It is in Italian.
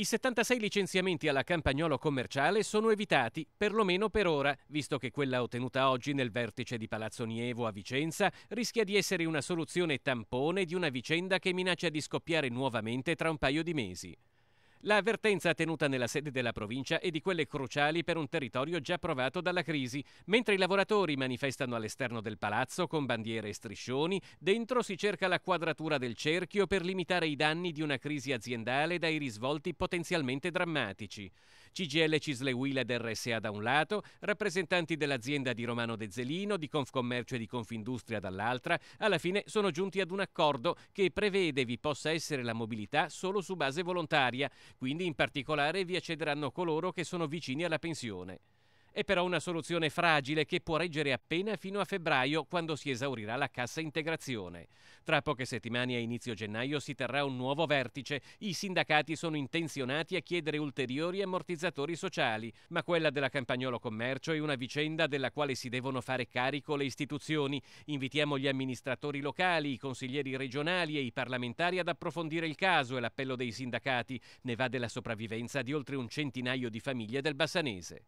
I 76 licenziamenti alla Campagnolo Commerciale sono evitati, perlomeno per ora, visto che quella ottenuta oggi nel vertice di Palazzo Nievo a Vicenza rischia di essere una soluzione tampone di una vicenda che minaccia di scoppiare nuovamente tra un paio di mesi. L'avvertenza tenuta nella sede della provincia è di quelle cruciali per un territorio già provato dalla crisi. Mentre i lavoratori manifestano all'esterno del palazzo con bandiere e striscioni, dentro si cerca la quadratura del cerchio per limitare i danni di una crisi aziendale dai risvolti potenzialmente drammatici. CGL Cisle Wheeled RSA da un lato, rappresentanti dell'azienda di Romano De Zelino, di Confcommercio e di Confindustria dall'altra, alla fine sono giunti ad un accordo che prevede vi possa essere la mobilità solo su base volontaria quindi in particolare vi accederanno coloro che sono vicini alla pensione. È però una soluzione fragile che può reggere appena fino a febbraio, quando si esaurirà la cassa integrazione. Tra poche settimane a inizio gennaio si terrà un nuovo vertice. I sindacati sono intenzionati a chiedere ulteriori ammortizzatori sociali, ma quella della Campagnolo Commercio è una vicenda della quale si devono fare carico le istituzioni. Invitiamo gli amministratori locali, i consiglieri regionali e i parlamentari ad approfondire il caso e l'appello dei sindacati. Ne va della sopravvivenza di oltre un centinaio di famiglie del Bassanese.